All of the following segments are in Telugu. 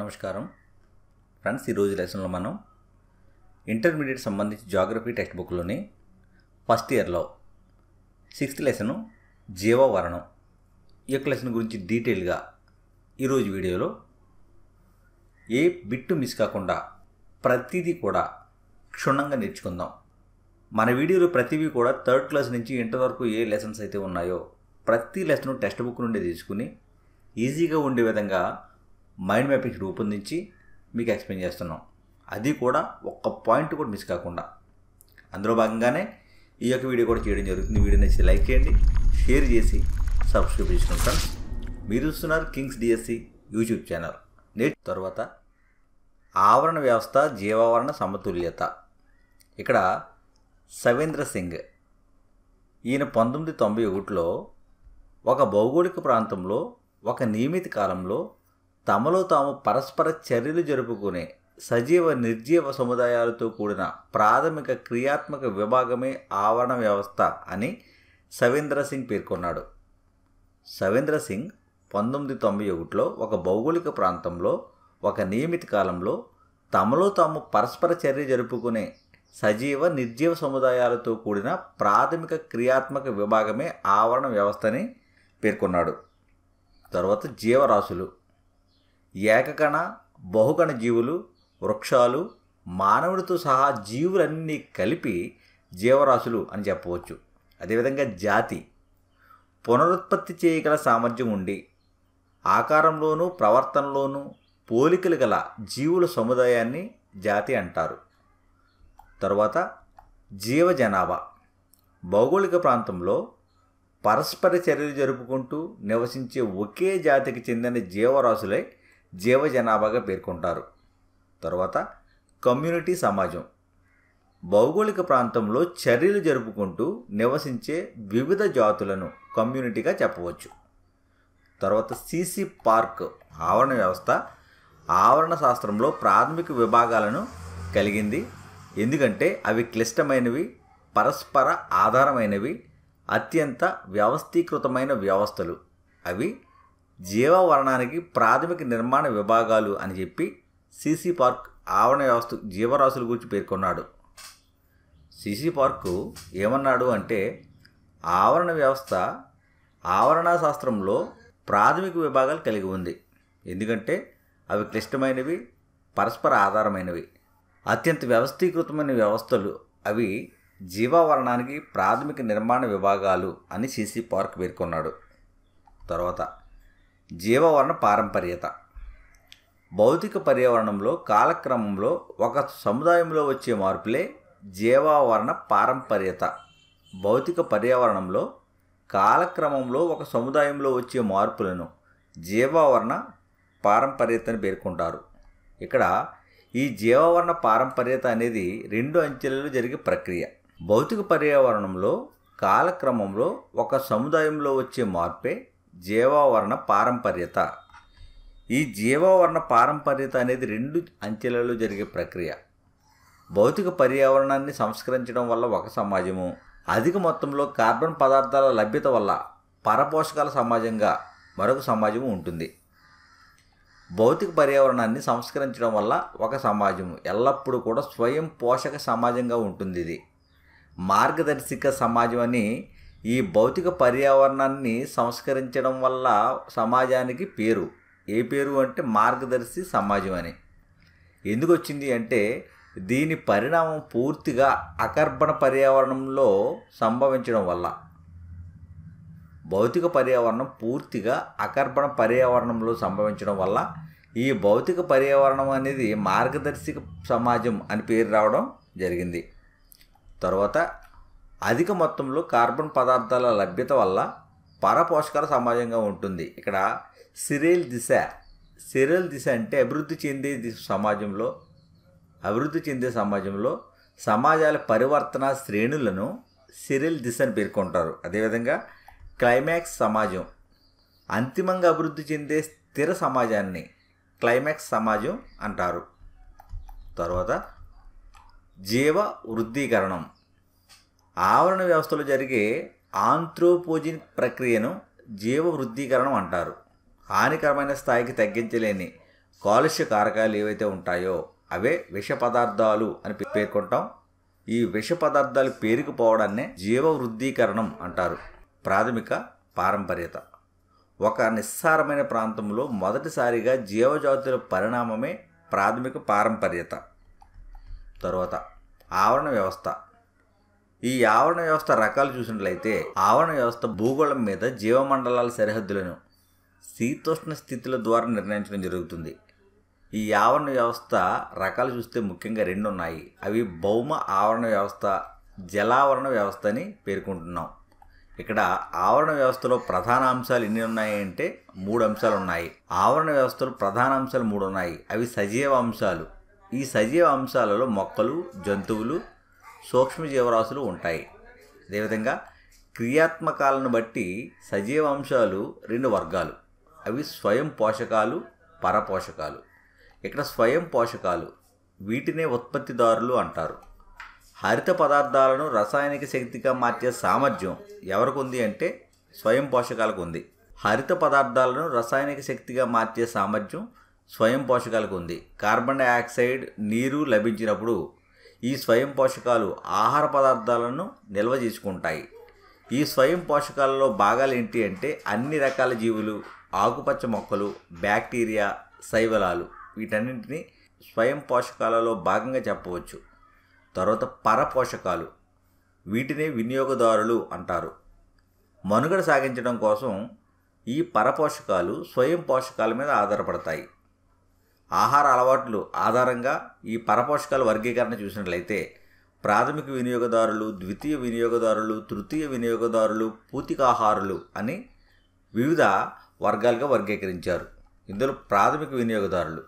నమస్కారం ఫ్రెండ్స్ ఈరోజు లెసన్లో మనం ఇంటర్మీడియట్ సంబంధించి జాగ్రఫీ టెక్స్ట్ బుక్లోని ఫస్ట్ ఇయర్లో సిక్స్త్ లెసను జీవవరణం ఈ యొక్క లెసన్ గురించి డీటెయిల్గా ఈరోజు వీడియోలో ఏ బిట్టు మిస్ కాకుండా ప్రతిదీ కూడా క్షుణ్ణంగా నేర్చుకుందాం మన వీడియోలో ప్రతివి కూడా థర్డ్ క్లాస్ నుంచి ఇంటర్ వరకు ఏ లెసన్స్ అయితే ఉన్నాయో ప్రతి లెసన్ టెక్స్ట్ బుక్ నుండి తీసుకుని ఈజీగా ఉండే విధంగా మైండ్ మ్యాపింగ్స్ రూపొందించి మీకు ఎక్స్ప్లెయిన్ చేస్తున్నాం అది కూడా ఒక్క పాయింట్ కూడా మిస్ కాకుండా అందులో భాగంగానే ఈ యొక్క వీడియో కూడా చేయడం జరుగుతుంది వీడియో నచ్చి లైక్ చేయండి షేర్ చేసి సబ్స్క్రైబ్ చేసుకుంటాం మీరు చూస్తున్నారు కింగ్స్ డిఎస్సి యూట్యూబ్ ఛానల్ నేటి తర్వాత ఆవరణ వ్యవస్థ జీవావరణ సమతుల్యత ఇక్కడ సవేంద్ర సింగ్ ఈయన పంతొమ్మిది తొంభై ఒకటిలో ఒక భౌగోళిక ప్రాంతంలో ఒక నియమిత కాలంలో తమలో తాము పరస్పర చర్యలు జరుపుకునే సజీవ నిర్జీవ సముదాయాలతో కూడిన ప్రాథమిక క్రియాత్మక విభాగమే ఆవరణ వ్యవస్థ అని సవీంద్ర సింగ్ పేర్కొన్నాడు సవీంద్ర సింగ్ పంతొమ్మిది తొంభై ఒకటిలో ఒక భౌగోళిక ప్రాంతంలో ఒక నియమిత కాలంలో తమలో తాము పరస్పర చర్య జరుపుకునే సజీవ నిర్జీవ సముదాయాలతో కూడిన ప్రాథమిక క్రియాత్మక విభాగమే ఆవరణ వ్యవస్థని పేర్కొన్నాడు తర్వాత జీవరాశులు ఏకకణ బహుకణ జీవులు వృక్షాలు మానవుడితో సహా జీవులన్నీ కలిపి జీవరాశులు అని చెప్పవచ్చు అదేవిధంగా జాతి పునరుత్పత్తి చేయగల సామర్థ్యం ఉండి ఆకారంలోనూ ప్రవర్తనలోనూ పోలికలు గల జీవుల సముదాయాన్ని జాతి అంటారు తరువాత జీవ జనాభా భౌగోళిక ప్రాంతంలో పరస్పర చర్యలు జరుపుకుంటూ నివసించే ఒకే జాతికి చెందిన జీవరాశులై జీవ జనాభాగా పేర్కొంటారు తర్వాత కమ్యూనిటీ సమాజం భౌగోళిక ప్రాంతంలో చర్యలు జరుపుకుంటూ నివసించే వివిధ జాతులను కమ్యూనిటీగా చెప్పవచ్చు తర్వాత సీసీ పార్క్ ఆవరణ వ్యవస్థ ఆవరణ శాస్త్రంలో ప్రాథమిక విభాగాలను కలిగింది ఎందుకంటే అవి క్లిష్టమైనవి పరస్పర ఆధారమైనవి అత్యంత వ్యవస్థీకృతమైన వ్యవస్థలు అవి జీవవరణానికి ప్రాథమిక నిర్మాణ విభాగాలు అని చెప్పి సీసీ పార్క్ ఆవరణ వ్యవస్థ జీవరాశుల గురించి పేర్కొన్నాడు సీసీ పార్కు ఏమన్నాడు అంటే ఆవరణ వ్యవస్థ ఆవరణ శాస్త్రంలో ప్రాథమిక విభాగాలు కలిగి ఉంది ఎందుకంటే అవి క్లిష్టమైనవి పరస్పర ఆధారమైనవి అత్యంత వ్యవస్థీకృతమైన వ్యవస్థలు అవి జీవావరణానికి ప్రాథమిక నిర్మాణ విభాగాలు అని సీసీ పార్క్ పేర్కొన్నాడు తర్వాత జీవవర్ణ పారంపర్యత భౌతిక పర్యావరణంలో కాలక్రమంలో ఒక సముదాయంలో వచ్చే మార్పులే జీవావరణ పారంపర్యత భౌతిక పర్యావరణంలో కాలక్రమంలో ఒక సముదాయంలో వచ్చే మార్పులను జీవావరణ పారంపర్యతను పేర్కొంటారు ఇక్కడ ఈ జీవావరణ పారంపర్యత అనేది రెండు అంచెలలో జరిగే ప్రక్రియ భౌతిక పర్యావరణంలో కాలక్రమంలో ఒక సముదాయంలో వచ్చే మార్పే జీవావరణ పారంపర్యత ఈ జీవావరణ పారంపర్యత అనేది రెండు అంచెలలో జరిగే ప్రక్రియ భౌతిక పర్యావరణాన్ని సంస్కరించడం వల్ల ఒక సమాజము అధిక మొత్తంలో కార్బన్ పదార్థాల లభ్యత వల్ల పరపోషకాల సమాజంగా మరొక సమాజము ఉంటుంది భౌతిక పర్యావరణాన్ని సంస్కరించడం వల్ల ఒక సమాజం ఎల్లప్పుడూ కూడా స్వయం పోషక సమాజంగా ఉంటుంది ఇది మార్గదర్శిక సమాజం అని ఈ భౌతిక పర్యావరణాన్ని సంస్కరించడం వల్ల సమాజానికి పేరు ఏ పేరు అంటే మార్గదర్శి సమాజం అని ఎందుకు వచ్చింది అంటే దీని పరిణామం పూర్తిగా అకర్బన పర్యావరణంలో సంభవించడం వల్ల భౌతిక పర్యావరణం పూర్తిగా అకర్బన పర్యావరణంలో సంభవించడం వల్ల ఈ భౌతిక పర్యావరణం అనేది మార్గదర్శక సమాజం అని పేరు రావడం జరిగింది తర్వాత అధిక మొత్తంలో కార్బన్ పదార్థాల లభ్యత వల్ల పరపోషకాల సమాజంగా ఉంటుంది ఇక్కడ సిరేల్ దిశ సిరేల్ దిశ అంటే అభివృద్ధి చెందే సమాజంలో అభివృద్ధి చెందే సమాజంలో సమాజాల పరివర్తన శ్రేణులను సిరిల్ దిశ అని పేర్కొంటారు అదేవిధంగా క్లైమాక్స్ సమాజం అంతిమంగా అభివృద్ధి చెందే స్థిర సమాజాన్ని క్లైమాక్స్ సమాజం అంటారు తర్వాత జీవ వృద్ధీకరణం ఆవరణ వ్యవస్థలో జరిగే ఆంథ్రోపోజిన్ ప్రక్రియను జీవవృద్ధీకరణం అంటారు హానికరమైన స్థాయికి తగ్గించలేని కాలుష్య కారకాలు ఏవైతే ఉంటాయో అవే విష పదార్థాలు అని పేర్కొంటాం ఈ విష పదార్థాలు పేరుకుపోవడాన్నే జీవవృద్ధీకరణం అంటారు ప్రాథమిక పారంపర్యత ఒక నిస్సారమైన ప్రాంతంలో మొదటిసారిగా జీవజాతుల పరిణామమే ప్రాథమిక పారంపర్యత తరువాత ఆవరణ వ్యవస్థ ఈ ఆవరణ వ్యవస్థ రకాలు చూసినట్లయితే ఆవరణ వ్యవస్థ భూగోళం మీద జీవమండలాల సరిహద్దులను శీతోష్ణ స్థితుల ద్వారా నిర్ణయించడం జరుగుతుంది ఈ ఆవరణ వ్యవస్థ రకాలు చూస్తే ముఖ్యంగా రెండు ఉన్నాయి అవి భౌమ ఆవరణ వ్యవస్థ జలావరణ వ్యవస్థ అని పేర్కొంటున్నాం ఇక్కడ ఆవరణ వ్యవస్థలో ప్రధాన అంశాలు ఎన్ని ఉన్నాయి అంటే మూడు అంశాలు ఉన్నాయి ఆవరణ వ్యవస్థలో ప్రధాన అంశాలు మూడు ఉన్నాయి అవి సజీవ అంశాలు ఈ సజీవ అంశాలలో మొక్కలు జంతువులు సూక్ష్మజీవరాశులు ఉంటాయి అదేవిధంగా క్రియాత్మకాలను బట్టి సజీవ అంశాలు రెండు వర్గాలు అవి స్వయం పోషకాలు పరపోషకాలు ఇక్కడ స్వయం పోషకాలు వీటినే ఉత్పత్తిదారులు అంటారు హరిత పదార్థాలను రసాయనిక శక్తిగా మార్చే సామర్థ్యం ఎవరికి ఉంది అంటే స్వయం పోషకాలకు ఉంది హరిత పదార్థాలను రసాయనిక శక్తిగా మార్చే సామర్థ్యం స్వయం పోషకాలకు ఉంది కార్బన్ డైఆక్సైడ్ నీరు లభించినప్పుడు ఈ స్వయం పోషకాలు ఆహార పదార్థాలను నిల్వ చేసుకుంటాయి ఈ స్వయం పోషకాలలో భాగాలు ఏంటి అంటే అన్ని రకాల జీవులు ఆకుపచ్చ మొక్కలు బ్యాక్టీరియా శైవలాలు వీటన్నింటినీ స్వయం పోషకాలలో భాగంగా చెప్పవచ్చు తర్వాత పరపోషకాలు వీటినే వినియోగదారులు అంటారు మనుగడ సాగించడం కోసం ఈ పరపోషకాలు స్వయం పోషకాల మీద ఆధారపడతాయి ఆహార అలవాట్లు ఆధారంగా ఈ పరపోషకాల వర్గీకరణ చూసినట్లయితే ప్రాథమిక వినియోగదారులు ద్వితీయ వినియోగదారులు తృతీయ వినియోగదారులు పూతికాహారులు అని వివిధ వర్గాలుగా వర్గీకరించారు ఇందులో ప్రాథమిక వినియోగదారులు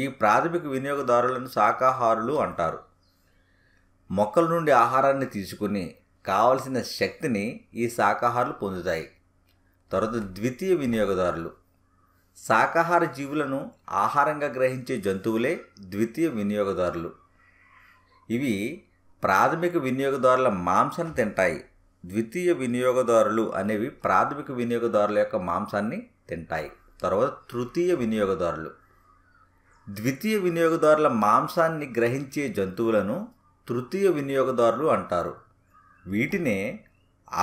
ఈ ప్రాథమిక వినియోగదారులను శాకాహారులు అంటారు మొక్కల నుండి ఆహారాన్ని తీసుకుని కావలసిన శక్తిని ఈ శాకాహారులు పొందుతాయి తర్వాత ద్వితీయ వినియోగదారులు శాకాహార జీవులను ఆహారంగా గ్రహించే జంతువులే ద్వితీయ వినియోగదారులు ఇవి ప్రాథమిక వినియోగదారుల మాంసం తింటాయి ద్వితీయ వినియోగదారులు అనేవి ప్రాథమిక వినియోగదారుల యొక్క మాంసాన్ని తింటాయి తర్వాత తృతీయ వినియోగదారులు ద్వితీయ వినియోగదారుల మాంసాన్ని గ్రహించే జంతువులను తృతీయ వినియోగదారులు అంటారు వీటినే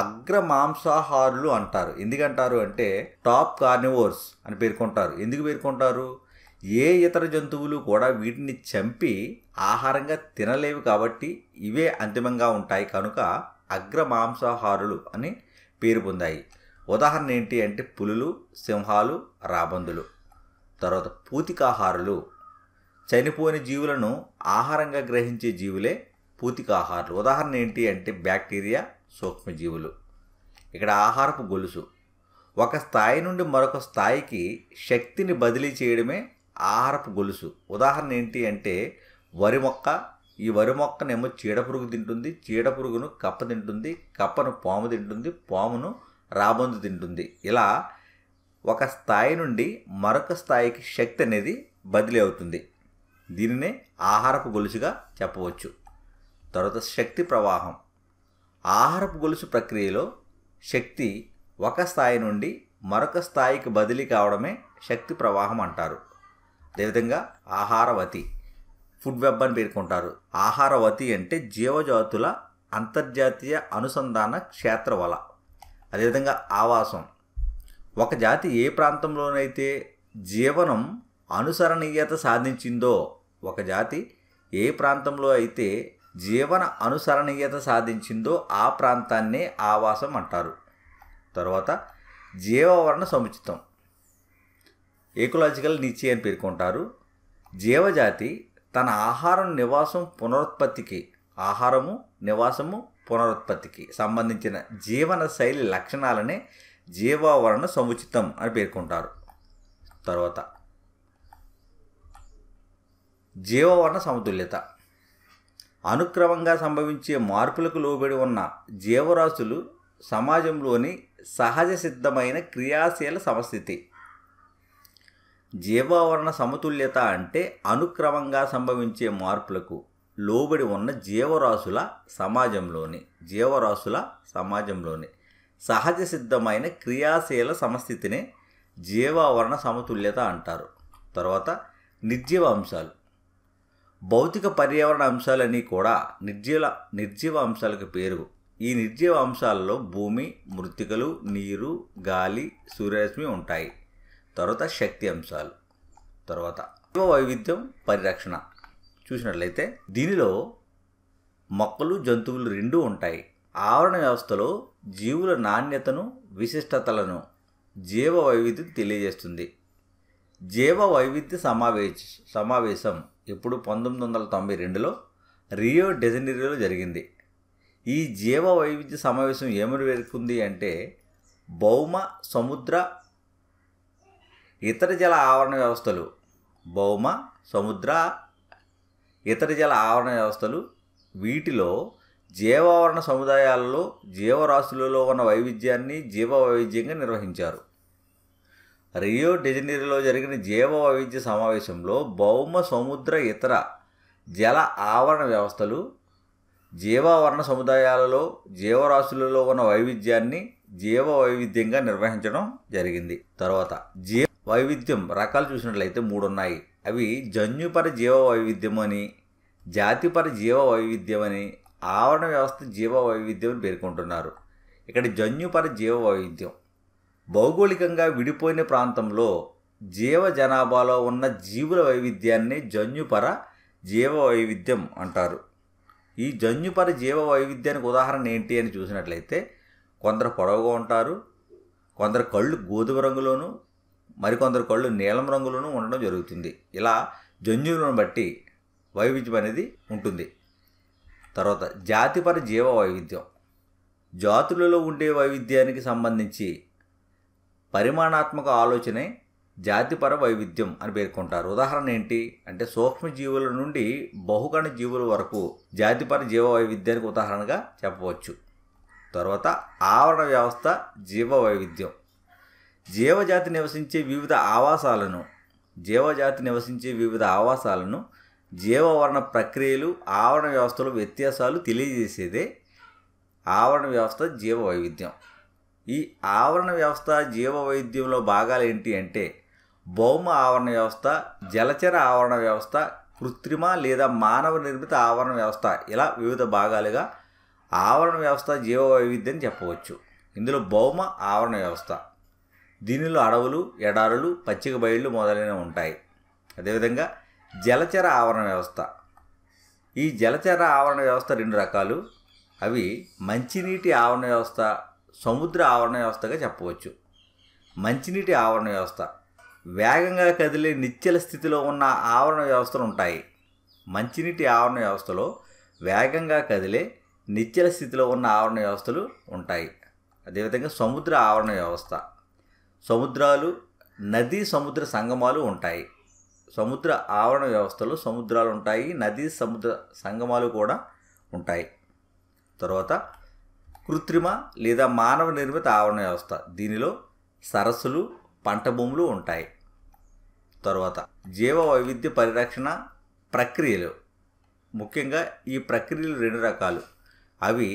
అగ్ర మాంసాహారులు అంటారు ఎందుకంటారు అంటే టాప్ కార్నివోర్స్ అని పేర్కొంటారు ఎందుకు పేర్కొంటారు ఏ ఇతర జంతువులు కూడా వీటిని చంపి ఆహారంగా తినలేవు కాబట్టి ఇవే అంతిమంగా ఉంటాయి కనుక అగ్ర మాంసాహారులు అని పేరు పొందాయి ఉదాహరణ ఏంటి అంటే పులులు సింహాలు రాబందులు తర్వాత పూతికాహారులు చనిపోయిన జీవులను ఆహారంగా గ్రహించే జీవులే పూతికాహారులు ఉదాహరణ ఏంటి అంటే బ్యాక్టీరియా సూక్ష్మజీవులు ఇక్కడ ఆహారపు గొలుసు ఒక స్థాయి నుండి మరొక స్థాయికి శక్తిని బదిలీ చేయడమే ఆహారపు గొలుసు ఉదాహరణ ఏంటి అంటే వరి మొక్క ఈ వరి మొక్కనేమో చీడపురుగు తింటుంది చీడపురుగును కప్ప తింటుంది కప్పను పాము తింటుంది పామును రాబందు తింటుంది ఇలా ఒక స్థాయి నుండి మరొక స్థాయికి శక్తి అనేది బదిలీ అవుతుంది దీనినే ఆహారపు గొలుసుగా చెప్పవచ్చు తర్వాత శక్తి ప్రవాహం ఆహారపు గొలుసు ప్రక్రియలో శక్తి ఒక స్థాయి నుండి మరొక స్థాయికి బదిలీ కావడమే శక్తి ప్రవాహం అంటారు అదేవిధంగా ఆహారవతి ఫుడ్ వెబ్ అని పేర్కొంటారు ఆహారవతి అంటే జీవజాతుల అంతర్జాతీయ అనుసంధాన క్షేత్ర వల అదేవిధంగా ఆవాసం ఒక జాతి ఏ ప్రాంతంలోనైతే జీవనం అనుసరణీయత సాధించిందో ఒక జాతి ఏ ప్రాంతంలో అయితే జీవన అనుసరణీయత సాధించిందో ఆ ప్రాంతాన్నే ఆవాసం అంటారు తర్వాత జీవవర్ణ సముచితం ఏకలాజికల్ నీచి అని పేర్కొంటారు జీవజాతి తన ఆహారం నివాసం పునరుత్పత్తికి ఆహారము నివాసము పునరుత్పత్తికి సంబంధించిన జీవన శైలి లక్షణాలనే జీవావరణ సముచితం అని పేర్కొంటారు తర్వాత జీవవరణ సమతుల్యత అనుక్రమంగా సంభవించే మార్పులకు లోబడి ఉన్న జీవరాశులు సమాజంలోని సహజ సిద్ధమైన క్రియాశీల సమస్థితి జీవావరణ సమతుల్యత అంటే అనుక్రమంగా సంభవించే మార్పులకు లోబడి ఉన్న జీవరాశుల సమాజంలోని జీవరాశుల సమాజంలోని సహజ సిద్ధమైన క్రియాశీల సమస్థితిని జీవావరణ సమతుల్యత అంటారు తర్వాత నిర్జీవ అంశాలు భౌతిక పర్యావరణ అంశాలన్నీ కూడా నిర్జీవ నిర్జీవ అంశాలకు పేరు ఈ నిర్జీవ అంశాలలో భూమి మృతికలు నీరు గాలి సూర్యరశ్మి ఉంటాయి తర్వాత శక్తి అంశాలు తర్వాత జీవ వైవిధ్యం పరిరక్షణ చూసినట్లయితే దీనిలో మొక్కలు జంతువులు రెండూ ఉంటాయి ఆవరణ వ్యవస్థలో జీవుల నాణ్యతను విశిష్టతలను జీవ వైవిధ్యం తెలియజేస్తుంది జీవ వైవిధ్య సమావేశ సమావేశం ఇప్పుడు పంతొమ్మిది వందల తొంభై రెండులో రియో డెజనీరియోలో జరిగింది ఈ జీవ వైవిధ్య సమావేశం ఏమని పేరుకుంది అంటే భౌమ సముద్ర ఇతర జల ఆవరణ వ్యవస్థలు భౌమ సముద్ర ఇతర జల ఆవరణ వ్యవస్థలు వీటిలో జీవావరణ సముదాయాలలో జీవరాశులలో ఉన్న వైవిధ్యాన్ని జీవ వైవిధ్యంగా నిర్వహించారు రియో డెజనీరోలో జరిగిన జీవ వైవిధ్య సమావేశంలో భౌమ సముద్ర ఇతర జల ఆవరణ వ్యవస్థలు జీవావరణ సముదాయాలలో జీవరాశులలో ఉన్న వైవిధ్యాన్ని జీవ వైవిధ్యంగా నిర్వహించడం జరిగింది తర్వాత జీవ వైవిధ్యం రకాలు చూసినట్లయితే మూడు ఉన్నాయి అవి జన్యుపర జీవ వైవిధ్యం అని జాతిపర జీవ వైవిధ్యం అని ఆవరణ వ్యవస్థ జీవ వైవిధ్యం అని పేర్కొంటున్నారు ఇక్కడ జన్యుపర జీవ వైవిధ్యం భౌగోళికంగా విడిపోయిన ప్రాంతంలో జీవ జనాభాలో ఉన్న జీవుల వైవిధ్యాన్ని జన్యుపర జీవ వైవిధ్యం అంటారు ఈ జన్యుపర జీవ వైవిధ్యానికి ఉదాహరణ ఏంటి అని చూసినట్లయితే కొందరు పొడవుగా ఉంటారు కొందరు కళ్ళు గోధుమ రంగులోను మరికొందరు కళ్ళు నీలం రంగులోనూ ఉండడం జరుగుతుంది ఇలా జన్యువులను బట్టి వైవిధ్యం అనేది ఉంటుంది తర్వాత జాతిపర జీవ వైవిధ్యం జాతులలో ఉండే వైవిధ్యానికి సంబంధించి పరిమాణాత్మక ఆలోచనే జాతిపర వైవిధ్యం అని పేర్కొంటారు ఉదాహరణ ఏంటి అంటే సూక్ష్మజీవుల నుండి బహుగణ జీవుల వరకు జాతిపర జీవ వైవిధ్యానికి ఉదాహరణగా చెప్పవచ్చు తర్వాత ఆవరణ వ్యవస్థ జీవ వైవిధ్యం జీవజాతి నివసించే వివిధ ఆవాసాలను జీవజాతి నివసించే వివిధ ఆవాసాలను జీవవరణ ప్రక్రియలు ఆవరణ వ్యవస్థలో వ్యత్యాసాలు తెలియజేసేదే ఆవరణ వ్యవస్థ జీవ వైవిధ్యం ఈ ఆవరణ వ్యవస్థ జీవ వైద్యంలో ఏంటి అంటే భౌమ ఆవరణ వ్యవస్థ జలచర ఆవరణ వ్యవస్థ కృత్రిమ లేదా మానవ నిర్మిత ఆవరణ వ్యవస్థ ఇలా వివిధ భాగాలుగా ఆవరణ వ్యవస్థ జీవ వైవిధ్యం చెప్పవచ్చు ఇందులో భౌమ ఆవరణ వ్యవస్థ దీనిలో అడవులు ఎడారులు పచ్చిక బయళ్ళు మొదలైనవి ఉంటాయి అదేవిధంగా జలచర ఆవరణ వ్యవస్థ ఈ జలచర ఆవరణ వ్యవస్థ రెండు రకాలు అవి మంచినీటి ఆవరణ వ్యవస్థ సముద్ర ఆవరణ వ్యవస్థగా చెప్పవచ్చు మంచినీటి ఆవరణ వ్యవస్థ వేగంగా కదిలే నిత్యల స్థితిలో ఉన్న ఆవరణ వ్యవస్థలు ఉంటాయి మంచినీటి ఆవరణ వ్యవస్థలో వేగంగా కదిలే నిత్యల స్థితిలో ఉన్న ఆవరణ వ్యవస్థలు ఉంటాయి అదేవిధంగా సముద్ర ఆవరణ వ్యవస్థ సముద్రాలు నదీ సముద్ర సంగమాలు ఉంటాయి సముద్ర ఆవరణ వ్యవస్థలో సముద్రాలు ఉంటాయి నదీ సముద్ర సంగమాలు కూడా ఉంటాయి తర్వాత కృత్రిమ లేదా మానవ నిర్మిత ఆవరణ వ్యవస్థ దీనిలో సరస్సులు పంట భూములు ఉంటాయి తర్వాత జీవ వైవిధ్య పరిరక్షణ ప్రక్రియలు ముఖ్యంగా ఈ ప్రక్రియలు రెండు రకాలు అవి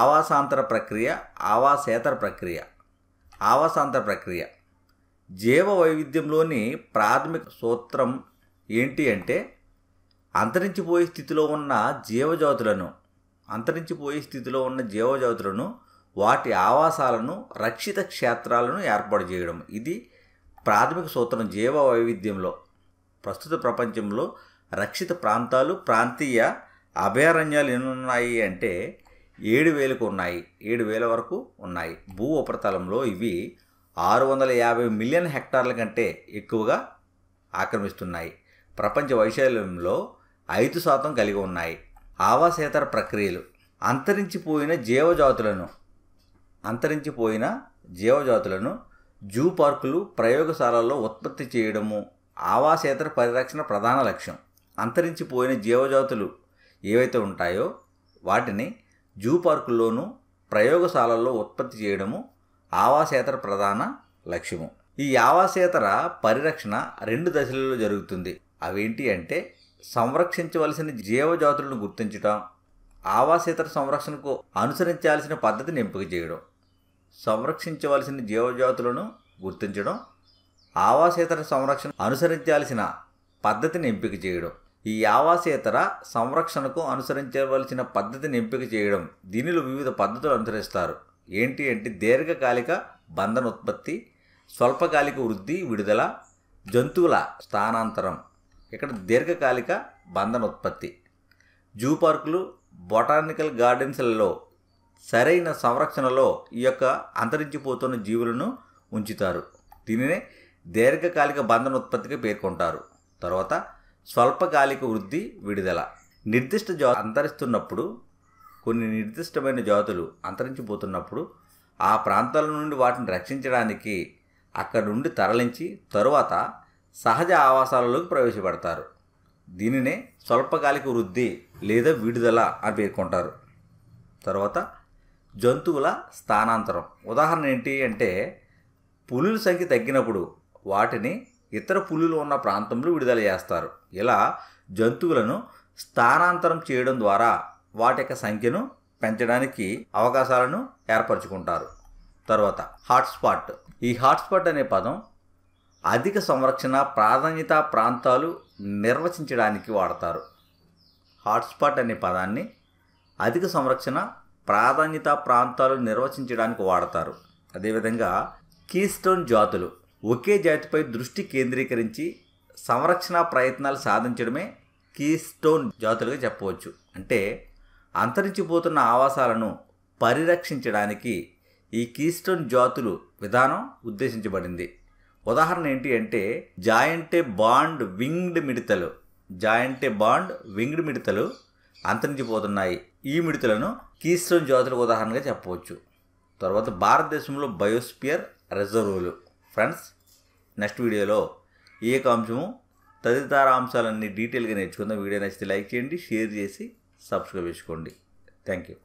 ఆవాసాంతర ప్రక్రియ ఆవాసేతర ప్రక్రియ ఆవాసాంతర ప్రక్రియ జీవ వైవిధ్యంలోని ప్రాథమిక సూత్రం ఏంటి అంటే అంతరించిపోయే స్థితిలో ఉన్న జీవజాతులను అంతరించిపోయే స్థితిలో ఉన్న జీవజాతులను వాటి ఆవాసాలను రక్షిత క్షేత్రాలను ఏర్పాటు చేయడం ఇది ప్రాథమిక సూత్రం జీవ వైవిధ్యంలో ప్రస్తుత ప్రపంచంలో రక్షిత ప్రాంతాలు ప్రాంతీయ అభయారణ్యాలు ఎన్నున్నాయి అంటే ఏడు వేలకు ఉన్నాయి ఏడు వేల వరకు ఉన్నాయి భూ ఉపరితలంలో ఇవి ఆరు వందల యాభై మిలియన్ హెక్టార్ల కంటే ఎక్కువగా ఆక్రమిస్తున్నాయి ప్రపంచ వైశాల్యంలో ఐదు శాతం కలిగి ఉన్నాయి ఆవాసేతర ప్రక్రియలు అంతరించిపోయిన జీవజాతులను అంతరించిపోయిన జీవజాతులను జూ పార్కులు ప్రయోగశాలల్లో ఉత్పత్తి చేయడము ఆవాసేతర పరిరక్షణ ప్రధాన లక్ష్యం అంతరించిపోయిన జీవజాతులు ఏవైతే ఉంటాయో వాటిని జూ పార్కుల్లోనూ ప్రయోగశాలల్లో ఉత్పత్తి చేయడము ఆవాసేతర ప్రధాన లక్ష్యము ఈ ఆవాసేతర పరిరక్షణ రెండు దశలలో జరుగుతుంది అవేంటి అంటే సంరక్షించవలసిన జీవజాతులను గుర్తించటం ఆవాసేతర సంరక్షణకు అనుసరించాల్సిన పద్ధతిని ఎంపిక చేయడం సంరక్షించవలసిన జీవజాతులను గుర్తించడం ఆవాసేతర సంరక్షణ అనుసరించాల్సిన పద్ధతిని ఎంపిక చేయడం ఈ ఆవాసేతర సంరక్షణకు అనుసరించవలసిన పద్ధతిని ఎంపిక చేయడం దీనిలో వివిధ పద్ధతులు అనుసరిస్తారు ఏంటి అంటే దీర్ఘకాలిక బంధన ఉత్పత్తి స్వల్పకాలిక వృద్ధి విడుదల జంతువుల స్థానాంతరం ఇక్కడ దీర్ఘకాలిక బంధన ఉత్పత్తి జూ పార్కులు బొటానికల్ గార్డెన్స్లలో సరైన సంరక్షణలో ఈ యొక్క అంతరించిపోతున్న జీవులను ఉంచుతారు దీనినే దీర్ఘకాలిక బంధన ఉత్పత్తిగా పేర్కొంటారు తర్వాత స్వల్పకాలిక వృద్ధి విడుదల నిర్దిష్ట జా అంతరిస్తున్నప్పుడు కొన్ని నిర్దిష్టమైన జాతులు అంతరించిపోతున్నప్పుడు ఆ ప్రాంతాల నుండి వాటిని రక్షించడానికి అక్కడ నుండి తరలించి తరువాత సహజ ఆవాసాలలోకి ప్రవేశపెడతారు దీనినే స్వల్పకాలిక వృద్ధి లేదా విడుదల అని పేర్కొంటారు తర్వాత జంతువుల స్థానాంతరం ఉదాహరణ ఏంటి అంటే పులుల సంఖ్య తగ్గినప్పుడు వాటిని ఇతర పులులు ఉన్న ప్రాంతంలో విడుదల చేస్తారు ఇలా జంతువులను స్థానాంతరం చేయడం ద్వారా వాటి యొక్క సంఖ్యను పెంచడానికి అవకాశాలను ఏర్పరచుకుంటారు తర్వాత హాట్స్పాట్ ఈ హాట్స్పాట్ అనే పదం అధిక సంరక్షణ ప్రాధాన్యత ప్రాంతాలు నిర్వచించడానికి వాడతారు హాట్స్పాట్ అనే పదాన్ని అధిక సంరక్షణ ప్రాధాన్యత ప్రాంతాలు నిర్వచించడానికి వాడతారు అదేవిధంగా కీస్టోన్ జాతులు ఒకే జాతిపై దృష్టి కేంద్రీకరించి సంరక్షణ ప్రయత్నాలు సాధించడమే కీస్టోన్ జాతులుగా చెప్పవచ్చు అంటే అంతరించిపోతున్న ఆవాసాలను పరిరక్షించడానికి ఈ కీస్టోన్ జాతులు విధానం ఉద్దేశించబడింది ఉదాహరణ ఏంటి అంటే జాయింటే బాండ్ వింగ్డ్ మిడతలు జాయింటే బాండ్ వింగ్డ్ మిడతలు అంతరించిపోతున్నాయి ఈ మిడతలను కీస్టోన్ జాతులకు ఉదాహరణగా చెప్పవచ్చు తర్వాత భారతదేశంలో బయోస్పియర్ రిజర్వులు ఫ్రెండ్స్ నెక్స్ట్ వీడియోలో ఈ యొక్క అంశము తదితర అంశాలన్నీ డీటెయిల్గా నేర్చుకుందాం వీడియో నచ్చితే లైక్ చేయండి షేర్ చేసి సబ్స్క్రైబ్ చేసుకోండి థ్యాంక్ యూ